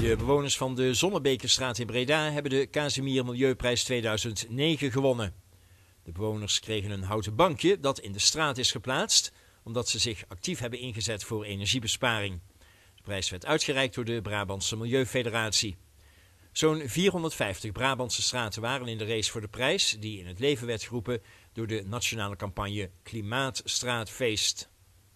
De bewoners van de Zonnebekerstraat in Breda hebben de Casimir Milieuprijs 2009 gewonnen. De bewoners kregen een houten bankje dat in de straat is geplaatst, omdat ze zich actief hebben ingezet voor energiebesparing. De prijs werd uitgereikt door de Brabantse Milieufederatie. Zo'n 450 Brabantse straten waren in de race voor de prijs, die in het leven werd geroepen door de nationale campagne Klimaatstraatfeest.